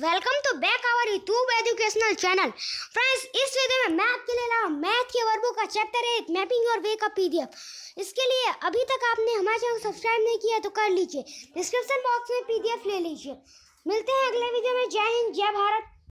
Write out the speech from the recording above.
welcome to back our YouTube educational channel friends इस video में मैं आपके लिए ला रहा हूँ मैथ के वर्बों का चैप्टर एट मैपिंग और वे का पी इसके लिए अभी तक आपने हमारे चैनल सब्सक्राइब नहीं किया तो कर लीजिए डिस्क्रिप्शन बॉक्स में पी ले लीजिए मिलते हैं अगले वीडियो में जय हिंद जय भारत